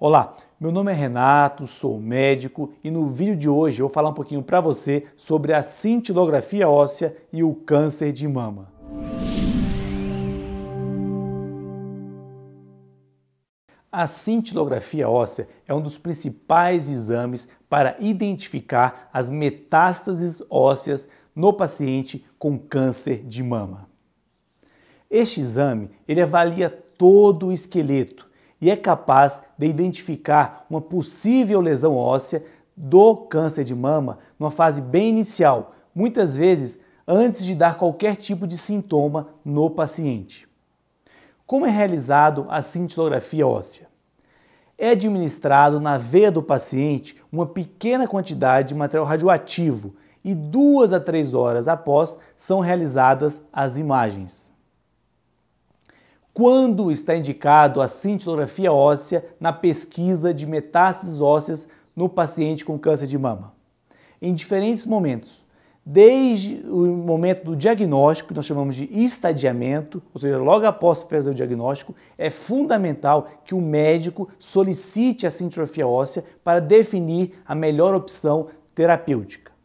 Olá, meu nome é Renato, sou médico e no vídeo de hoje eu vou falar um pouquinho para você sobre a cintilografia óssea e o câncer de mama. A cintilografia óssea é um dos principais exames para identificar as metástases ósseas no paciente com câncer de mama. Este exame ele avalia todo o esqueleto e é capaz de identificar uma possível lesão óssea do câncer de mama numa fase bem inicial, muitas vezes antes de dar qualquer tipo de sintoma no paciente. Como é realizado a cintilografia óssea? É administrado na veia do paciente uma pequena quantidade de material radioativo e duas a três horas após são realizadas as imagens quando está indicado a cintilografia óssea na pesquisa de metástases ósseas no paciente com câncer de mama. Em diferentes momentos, desde o momento do diagnóstico, que nós chamamos de estadiamento, ou seja, logo após fazer o diagnóstico, é fundamental que o médico solicite a cintilografia óssea para definir a melhor opção terapêutica.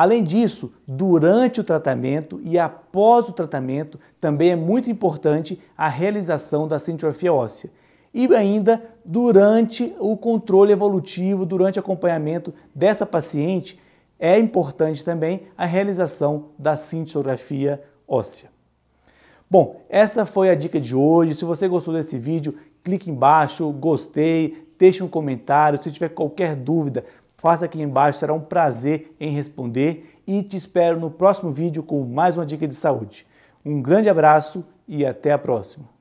Além disso, durante o tratamento e após o tratamento, também é muito importante a realização da cintigrafia óssea. E ainda durante o controle evolutivo, durante o acompanhamento dessa paciente, é importante também a realização da cintilografia óssea. Bom, essa foi a dica de hoje. Se você gostou desse vídeo, clique embaixo, gostei, deixe um comentário. Se tiver qualquer dúvida, Faça aqui embaixo, será um prazer em responder e te espero no próximo vídeo com mais uma dica de saúde. Um grande abraço e até a próxima!